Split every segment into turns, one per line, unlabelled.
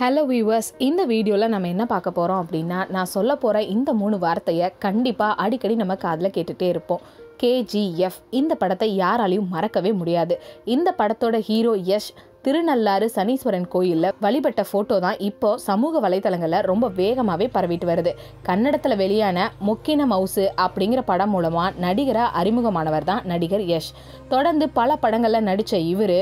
hello viewers இந்த வீடியோவில் நம்ம என்ன பார்க்க போகிறோம் அப்படின்னா நான் சொல்ல போகிற இந்த மூணு வார்த்தையை கண்டிப்பாக அடிக்கடி நம்ம காதில் கேட்டுகிட்டே இருப்போம் கேஜிஎஃப் இந்த படத்தை யாராலையும் மறக்கவே முடியாது இந்த படத்தோட ஹீரோ யஷ் திருநள்ளாறு சனீஸ்வரன் கோயிலில் வழிபட்ட ஃபோட்டோ தான் இப்போ சமூக வலைதளங்களில் ரொம்ப வேகமாகவே பரவிட்டு வருது கன்னடத்தில் வெளியான முக்கின மவுசு அப்படிங்கிற படம் மூலமாக நடிகராக அறிமுகமானவர் தான் நடிகர் யஷ் தொடர்ந்து பல படங்களில் நடித்த இவர்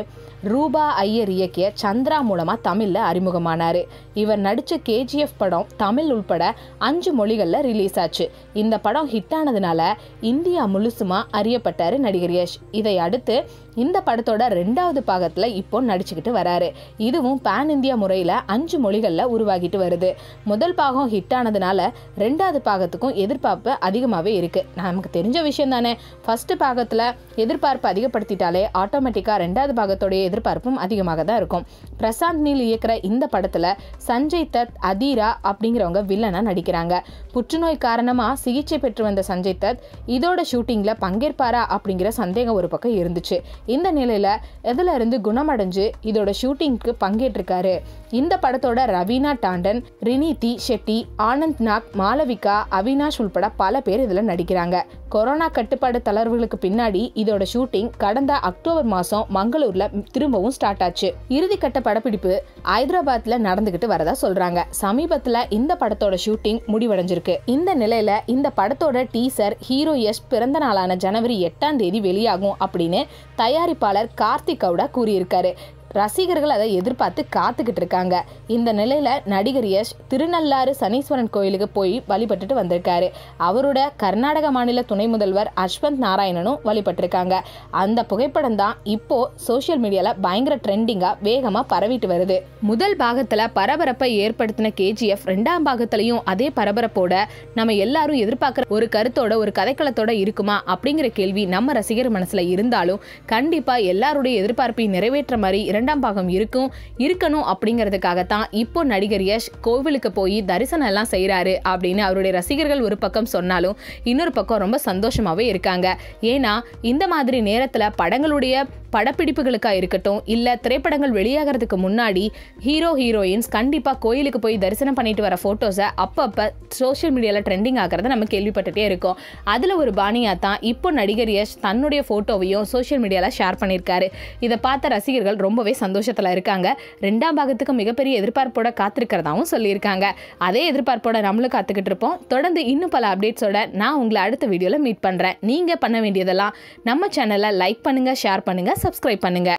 ரூபா ஐயர் இயக்கிய சந்திரா மூலமாக தமிழில் அறிமுகமானார் இவர் நடித்த கேஜிஎஃப் படம் தமிழ் உள்பட அஞ்சு மொழிகளில் ரிலீஸ் ஆச்சு இந்த படம் ஹிட் ஆனதுனால இந்தியா முழுசுமா அறியப்பட்டார் நடிகர் யஷ் இதை அடுத்து இந்த படத்தோட ரெண்டாவது பாகத்தில் இப்போ நடிச்சுக்கிட்டு வராரு இதுவும் பேன் இந்தியா முறையில் அஞ்சு மொழிகளில் உருவாகிட்டு வருது முதல் பாகம் ஹிட் ஆனதுனால ரெண்டாவது பாகத்துக்கும் எதிர்பார்ப்பு அதிகமாகவே இருக்குது நமக்கு தெரிஞ்ச விஷயம் தானே ஃபர்ஸ்ட் பாகத்தில் எதிர்பார்ப்பு அதிகப்படுத்திட்டாலே ஆட்டோமேட்டிக்காக ரெண்டாவது பாகத்தோடைய எதிர்பார்ப்பும் அதிகமாக தான் இருக்கும் பிரசாந்த் நீல் இயக்கிற இந்த படத்தில் சஞ்சய் தத் அதீரா அப்படிங்கிறவங்க வில்லனாக நடிக்கிறாங்க புற்றுநோய் காரணமாக சிகிச்சை பெற்று வந்த சஞ்சய் தத் இதோட ஷூட்டிங்கில் பங்கேற்பாரா அப்படிங்கிற சந்தேகம் ஒரு பக்கம் இருந்துச்சு இந்த நிலையில் இதிலிருந்து குணமடைஞ்சு இதோட ஷூட்டிங்க்கு பங்கேற்றிருக்காரு இந்த படத்தோட ரவீனா டாண்டன் ரினிதி ஷெட்டி ஆனந்த் நாக் மாலவிகா அவினாஷ் உள்பட பல பேர் இதில் நடிக்கிறாங்க கொரோனா கட்டுப்பாடு தளர்வுகளுக்கு பின்னாடி இதோட ஷூட்டிங் கடந்த அக்டோபர் மாதம் மங்களூரில் திரும்பவும் ஸ்டார்ட் ஆச்சு இறுதிக்கட்ட படப்பிடிப்பு ஹைதராபாத்தில் நடந்துக்கிட்டு வரதா சொல்கிறாங்க சமீபத்தில் இந்த படத்தோட ஷூட்டிங் முடிவடைஞ்சிருக்கு இந்த நிலையில் இந்த படத்தோட டீசர் ஹீரோ யஷ் பிறந்த நாளான ஜனவரி எட்டாம் தேதி வெளியாகும் அப்படின்னு தயார் தயாரிப்பாளர் கார்த்திக் கவுடா கூறியிருக்காரு ரசிகர்கள் அதை எதிர்பார்த்து காத்துக்கிட்டு இருக்காங்க இந்த நிலையில் நடிகர் யஷ் திருநள்ளாறு சனீஸ்வரன் கோயிலுக்கு போய் வழிபட்டுட்டு வந்திருக்காரு அவரோட கர்நாடக மாநில துணை முதல்வர் அஷ்வந்த் நாராயணனும் வழிபட்டிருக்காங்க அந்த புகைப்படம் தான் இப்போ சோசியல் மீடியாவில் பயங்கர ட்ரெண்டிங்காக வேகமாக பரவிட்டு வருது முதல் பாகத்தில் பரபரப்பை ஏற்படுத்தின கேஜிஎஃப் ரெண்டாம் பாகத்திலையும் அதே பரபரப்போட நம்ம எல்லாரும் எதிர்பார்க்குற ஒரு கருத்தோட ஒரு கதைக்களத்தோட இருக்குமா அப்படிங்கிற கேள்வி நம்ம ரசிகர் மனசில் இருந்தாலும் கண்டிப்பாக எல்லாருடைய எதிர்பார்ப்பை நிறைவேற்ற மாதிரி இரண்டாம் பாகம் இருக்கும் இருக்கணும் அப்படிங்கிறதுக்காக தான் இப்போ நடிகர் யஷ் கோவிலுக்கு போய் தரிசனம் எல்லாம் செய்கிறாரு அப்படின்னு அவருடைய ரசிகர்கள் ஒரு பக்கம் சொன்னாலும் இன்னொரு பக்கம் ரொம்ப சந்தோஷமாகவே இருக்காங்க ஏன்னா இந்த மாதிரி நேரத்தில் படங்களுடைய படப்பிடிப்புகளுக்காக இருக்கட்டும் இல்லை திரைப்படங்கள் வெளியாகிறதுக்கு முன்னாடி ஹீரோ ஹீரோயின்ஸ் கண்டிப்பாக கோயிலுக்கு போய் தரிசனம் பண்ணிட்டு வர ஃபோட்டோஸை அப்பப்போ சோஷியல் மீடியாவில் ட்ரெண்டிங் ஆகிறத நம்ம கேள்விப்பட்டுட்டே இருக்கோம் அதில் ஒரு பாணியாக தான் இப்போ நடிகர் யஷ் தன்னுடைய ஃபோட்டோவையும் சோஷியல் மீடியாவில் ஷேர் பண்ணியிருக்காரு இதை பார்த்த ரசிகர்கள் ரொம்பவே ரொம்பவே சந்தோஷத்தில் இருக்காங்க ரெண்டாம் பாகத்துக்கு மிகப்பெரிய எதிர்பார்ப்போட காத்திருக்கிறதாவும் சொல்லியிருக்காங்க அதே எதிர்பார்ப்போட நம்மளும் காத்துக்கிட்டு இருப்போம் தொடர்ந்து இன்னும் பல அப்டேட்ஸோட நான் உங்களை அடுத்த வீடியோவில் மீட் பண்ணுறேன் நீங்கள் பண்ண வேண்டியதெல்லாம் நம்ம சேனலை லைக் பண்ணுங்கள் ஷேர் பண்ணுங்கள் சப்ஸ்கிரைப் பண்ணுங்கள்